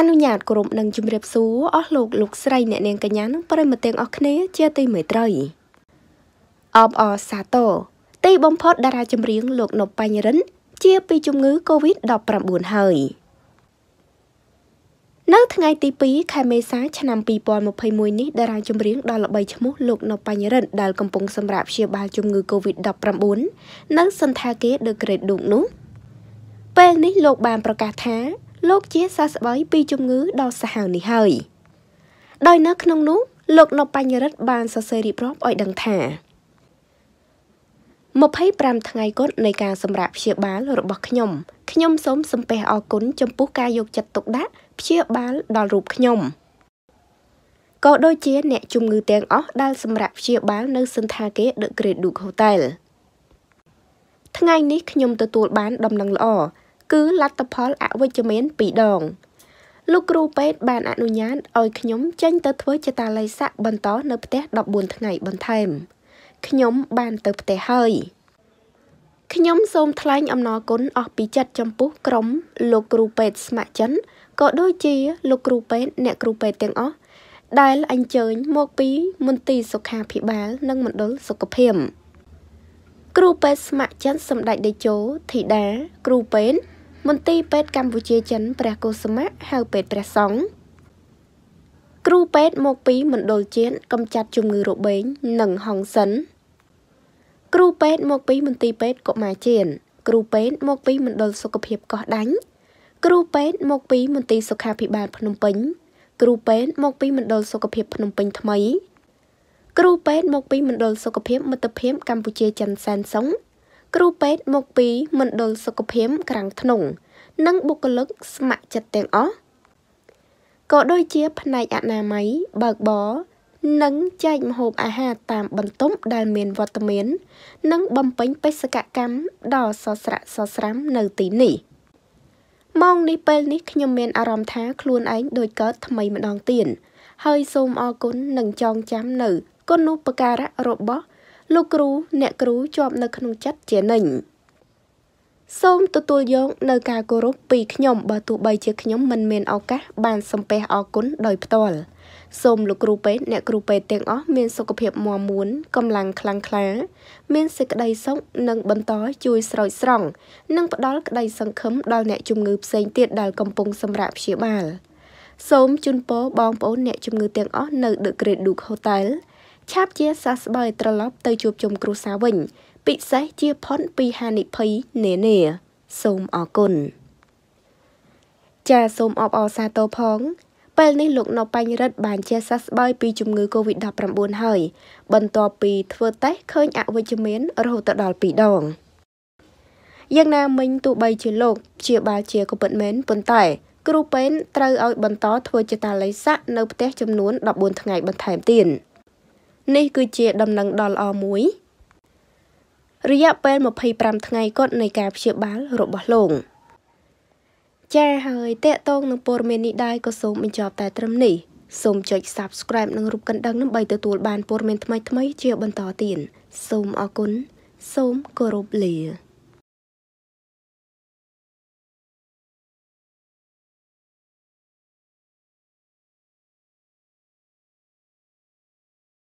អនុញ្ញាតក្រុមនឹងជម្រាបសួរអស់លោកលោកស្រីអ្នកនាងកញ្ញានិងប្រិមត្តទាំងអស់គ្នា ជាទីមេត្រីអបអសាទរទីបំផុត តារា ចម្រៀងលោកនប៉ាញ់រិនជាពីជំងឺ Covid-19 ហើយនៅថ្ងៃទី2ខែមេសាឆ្នាំ2021នេះតារាចម្រៀងដ៏ល្បីឈ្មោះលោកនៅបញ្ញរិទ្ធដែលកំពុងសម្រាកព្យាបាលជំងឺ Covid-19 នៅសន្តាគារ The Great Duke នោះ ពេលនេះលោកបានប្រកាសថាលោកជាសះស្បើយពីជំងឺដ៏សាហាវនេះហើយ ដោយនៅ ក្នុងនោះលោកនៅបញ្ញរិទ្ធបាន សរសេររៀបរាប់ឲ្យដឹងថា25ថ្ងៃគត់នៃការសម្រាកព្យាបាលរបស់ខ្ញុំខ្ញុំសូមសំពះអរគុណចំពោះការយកចិត្តទុកដាក់ព្យាបាលដល់រូបខ្ញុំក៏ដូចជាអ្នក ជំងឺទាំងអស់ដែលសម្រាប់ព្យាបាលនៅសន្តាគារ The Great Duke Hotel ថ្ងៃនេះខ្ញុំទទួលបាន ដំណឹងល្អគឺលទ្ធផលអវិជ្ជមាន2ដងលោកគ្រូពេទ្យបានអនុញ្ញាតឲ្យខ្ញុំចេញ ទៅធ្វើចតាល័យស័កបន្តនៅផ្ទះ14ថ្ងៃ បន្ថែមខ្ញុំបានទៅផ្ទះហើយខ្ញុំសូមថ្លែងអំណរគុណអស់ពីចិត្តចំពោះក្រុម លោកគ្រូពេទ្យស្ម័គ្រចិនក៏ដូចជាលោកគ្រូពេទ្យអ្នកគ្រូពេទ្យទាំងអស់ដែលអញ្ជើញមកពីមន្ទីរសុខាភិបាល និងមណ្ឌលសុខភាពគ្រូពេទ្យស្ម័គ្រចិត្តសម្ដេចតេជោធីតាគ្រូពេទ្យមន្ទីរពេទ្យកម្ពុជាចិនព្រះកុសមៈហៅពេទ្យព្រះសង្ឃគ្រូពេទ្យមកពីមណ្ឌលជាតិកំចាត់ជំងឺរបេងនិងហង្សិនគ្រូពេទ្យមកពីមន្ទីរពេទ្យកុមារជាតិគ្រូពេទ្យមកពីមណ្ឌលសុខភាពកោះដាញ់គ្រូពេទ្យមកពីមន្ទីរសុខាភិបាលភ្នំពេញគ្រូពេទ្យមកពីមណ្ឌលសុខភាពភ្នំពេញថ្មីគ្រូពេទ្យមកពីមណ្ឌលសុខភាពមិត្តភាពកម្ពុជាចិនសែនសុងគ្រូពេទ្យមកពីមណ្ឌលសុខភាពក្រាំងធ្នង់និងបុគ្គលិកស្ម័គ្រចិត្តទាំងអស់ក៏ដូចជាផ្នែកអនាម័យបើកបរនិងចែកម្ហូបអាហារតាមបន្ទប់ដែលមានវត្តមាន និងបំពេញបេសកកម្មដ៏សស្រាក់សស្រាំនៅទីនេះម៉ោងនេះពេលនេះខ្ញុំមានអារម្មណ៍ថាខ្លួនឯងដូច កើតថ្មីម្ដងទៀតហើយសូមអរគុណនិងចងចាំនៅគុណូបការៈរបស់លោកគ្រូអ្នកគ្រូជាប់នៅក្នុងចិត្តជានិញសូមទទួលយកនៅការគោរពពីខ្ញុំបើទោះបីជាខ្ញុំមិន មានឱកាសបានសំពះអរគុណដោយផ្ទាល់សូមលោកគ្រូពេទ្យអ្នកគ្រូពេទ្យទាំងអស់មានសុខភាពមាំមួនកម្លាំងខ្លាំងក្លាមានសេចក្តីសុខនិងបន្តជួយស្រោចស្រង់និងផ្ដល់ក្តីសង្ឃឹមដល់អ្នកជំងឺផ្សេងទៀតដែលកំពុងសម្រាកព្យាបាល សូមជូនពរបងប្អូនអ្នកជំងឺទាំងអស់នៅ The Great Duke Hotel ឆាប់ជាសះស្បើយត្រឡប់ ទៅជួបជុំគ្រួសារវិញពិសេសជាផុនពីហានិភ័យនានាសូមអរគុណចាសូមអបអរសាទរផងពេលនេះលោកនៅបញ្ញរិទ្ធបានជាសះស្បើយពីជំងឺ Covid-19 ហើយ បន្ទាប់ពី ធ្វើតេស្តឃើញអវិជ្ជមាន រហូតដល់2ដងយ៉ាងណាមិញទោះបីជាលោកព្យាបាលជាក៏ពិតមែនប៉ុន្តែ គ្រូពេទ្យត្រូវឲ្យបន្តធ្វើជាតាល័យស័កនៅផ្ទះចំនួន14ថ្ងៃបន្ថែមទៀត។នេះគឺជា ដំណឹងដ៏ល្អមួយរយៈពេល25ថ្ងៃគត់ នៃការព្យាបាលរបស់លោកចា៎ហើយតេតងនឹងព័ត៌មាននេះដែរក៏សូមបញ្ចប់តែត្រឹមនេះសូមចុច Subscribe និងរូបកណ្ដឹងដើម្បីទទួលបានព័ត៌មានថ្មីៗជាបន្តទៀតសូមអរគុណសូមគោរពលា